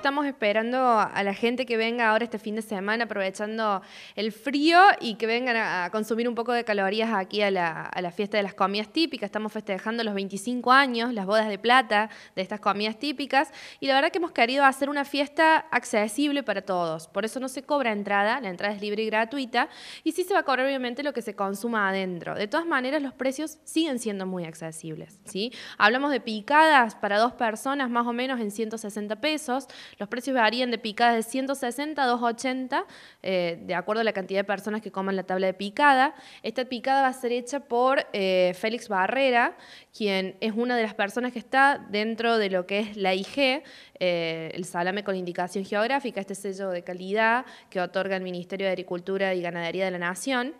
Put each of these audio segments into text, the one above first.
estamos esperando a la gente que venga ahora este fin de semana, aprovechando el frío y que vengan a consumir un poco de calorías aquí a la, fiesta de las comidas típicas. Estamos festejando los 25 años, las bodas de plata de estas comidas típicas. Y la verdad que hemos querido hacer una fiesta accesible para todos. Por eso no se cobra entrada, la entrada es libre y gratuita. Y sí se va a cobrar obviamente lo que se consuma adentro. De todas maneras, los precios siguen siendo muy accesibles. ¿sí? Hablamos de picadas para dos personas más o menos en 160 pesos. Los precios varían de picada de 160 a 280, eh, de acuerdo a la cantidad de personas que coman la tabla de picada. Esta picada va a ser hecha por eh, Félix Barrera, quien es una de las personas que está dentro de lo que es la IG, eh, el salame con indicación geográfica, este sello de calidad que otorga el Ministerio de Agricultura y Ganadería de la Nación,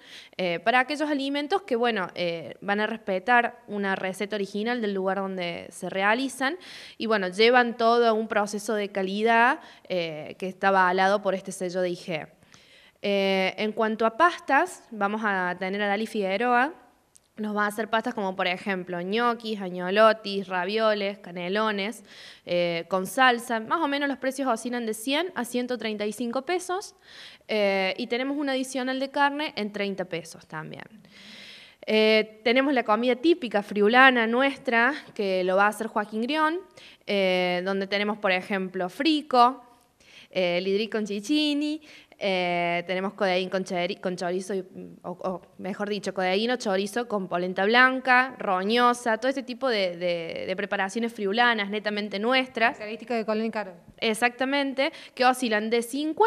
para aquellos alimentos que, bueno, van a respetar una receta original del lugar donde se realizan y, bueno, llevan todo un proceso de calidad eh, que estaba alado por este sello de IG. Eh, en cuanto a pastas, vamos a tener a Dali Figueroa. Nos va a hacer pastas como, por ejemplo, ñoquis, añolotis, ravioles, canelones, eh, con salsa. Más o menos los precios oscilan de 100 a 135 pesos. y tenemos un adicional de carne en 30 pesos también. Eh, tenemos la comida típica friulana nuestra, que lo va a hacer Joaquín Grión, eh, donde tenemos, por ejemplo, frico, eh, con chichini, eh, tenemos codeín con, chorizo, o, mejor dicho, codeíno, chorizo con polenta blanca, roñosa, todo este tipo de, preparaciones friulanas netamente nuestras. características de Colin Exactamente, que oscilan de 50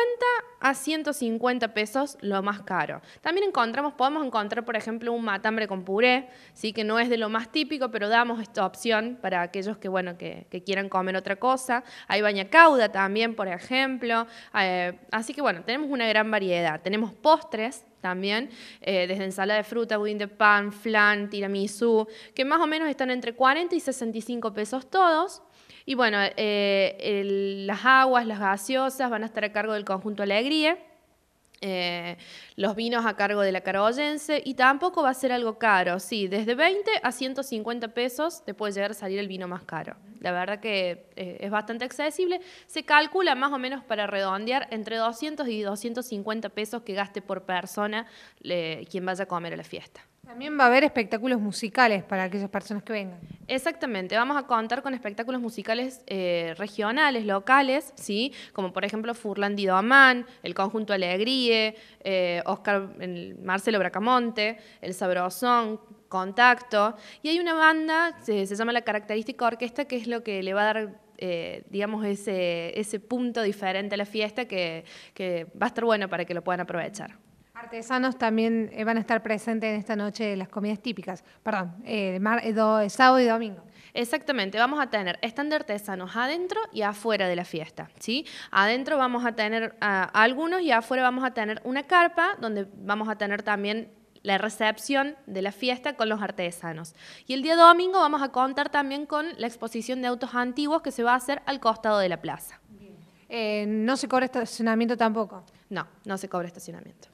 a 150 pesos lo más caro. También encontramos, podemos encontrar, por ejemplo, un matambre con puré, ¿sí? que no es de lo más típico, pero damos esta opción para aquellos que, bueno, que, quieran comer otra cosa. Hay baña cauda también, por ejemplo. Eh, así que bueno, tenemos una gran variedad. Tenemos postres también, eh, desde ensalada de fruta, budín de pan, flan, tiramisú, que más o menos están entre 40 y 65 pesos todos. Y bueno, eh, las aguas, las gaseosas van a estar a cargo del conjunto Alegría. Eh, los vinos a cargo de la Caraboyense y tampoco va a ser algo caro. Sí, desde 20 a 150 pesos te puede llegar a salir el vino más caro. La verdad que eh, es bastante accesible. Se calcula más o menos para redondear entre 200 y 250 pesos que gaste por persona quien vaya a comer a la fiesta. También va a haber espectáculos musicales para aquellas personas que vengan. Exactamente, vamos a contar con espectáculos musicales eh, regionales, locales, ¿sí? como por ejemplo Furlandido Amán, el Conjunto Alegría, eh, Oscar, Marcelo Bracamonte, el Sabrosón, Contacto, y hay una banda, se, se llama la Característica Orquesta, que es lo que le va a dar eh, digamos, ese, punto diferente a la fiesta que va a estar bueno para que lo puedan aprovechar artesanos también eh, van a estar presentes en esta noche de las comidas típicas, perdón, eh, eh, sábado y domingo. Exactamente, vamos a tener stand de artesanos adentro y afuera de la fiesta, ¿sí? Adentro vamos a tener ah, algunos y afuera vamos a tener una carpa donde vamos a tener también la recepción de la fiesta con los artesanos. Y el día domingo vamos a contar también con la exposición de autos antiguos que se va a hacer al costado de la plaza. no se cobra estacionamiento tampoco. No, no se cobra estacionamiento.